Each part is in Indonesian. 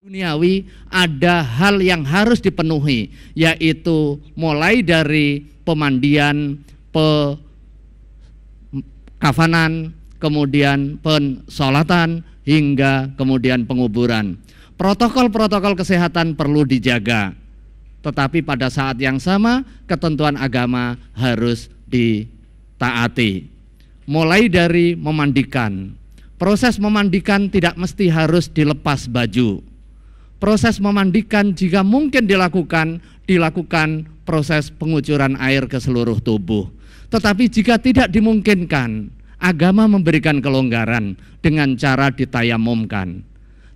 duniawi ada hal yang harus dipenuhi yaitu mulai dari pemandian, pe kafanan, kemudian pensolatan hingga kemudian penguburan. Protokol-protokol kesehatan perlu dijaga. Tetapi pada saat yang sama ketentuan agama harus ditaati. Mulai dari memandikan. Proses memandikan tidak mesti harus dilepas baju proses memandikan jika mungkin dilakukan, dilakukan proses pengucuran air ke seluruh tubuh. Tetapi jika tidak dimungkinkan, agama memberikan kelonggaran dengan cara ditayamumkan.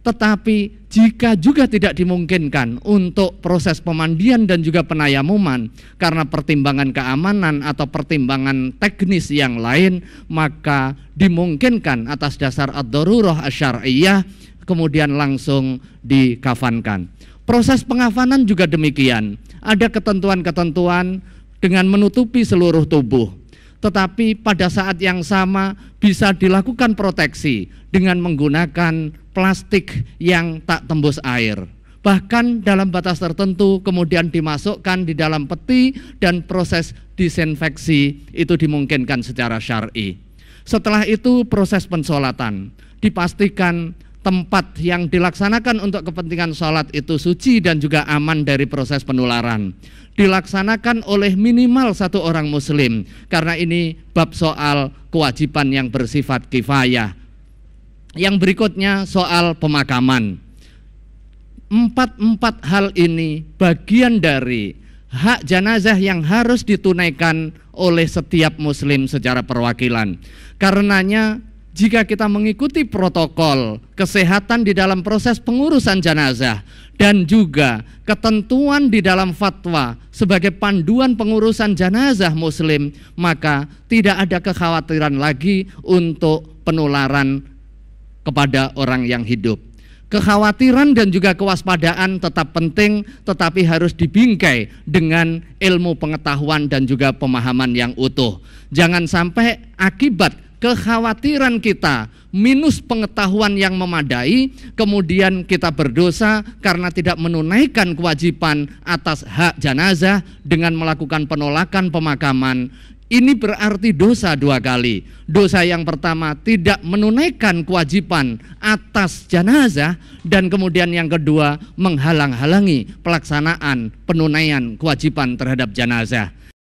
Tetapi jika juga tidak dimungkinkan untuk proses pemandian dan juga penayamuman karena pertimbangan keamanan atau pertimbangan teknis yang lain, maka dimungkinkan atas dasar ad-darurah asyariyah kemudian langsung dikafankan. Proses pengafanan juga demikian. Ada ketentuan-ketentuan dengan menutupi seluruh tubuh. Tetapi pada saat yang sama bisa dilakukan proteksi dengan menggunakan plastik yang tak tembus air. Bahkan dalam batas tertentu kemudian dimasukkan di dalam peti dan proses disinfeksi itu dimungkinkan secara syar'i. Setelah itu proses pensolatan dipastikan tempat yang dilaksanakan untuk kepentingan sholat itu suci dan juga aman dari proses penularan. Dilaksanakan oleh minimal satu orang muslim karena ini bab soal kewajiban yang bersifat kifayah. Yang berikutnya soal pemakaman. Empat-empat hal ini bagian dari hak jenazah yang harus ditunaikan oleh setiap muslim secara perwakilan. Karenanya jika kita mengikuti protokol kesehatan di dalam proses pengurusan jenazah dan juga ketentuan di dalam fatwa sebagai panduan pengurusan jenazah muslim, maka tidak ada kekhawatiran lagi untuk penularan kepada orang yang hidup. Kekhawatiran dan juga kewaspadaan tetap penting, tetapi harus dibingkai dengan ilmu pengetahuan dan juga pemahaman yang utuh. Jangan sampai akibat kekhawatiran kita minus pengetahuan yang memadai, kemudian kita berdosa karena tidak menunaikan kewajiban atas hak jenazah dengan melakukan penolakan pemakaman. Ini berarti dosa dua kali. Dosa yang pertama tidak menunaikan kewajiban atas jenazah dan kemudian yang kedua menghalang-halangi pelaksanaan penunaian kewajiban terhadap jenazah.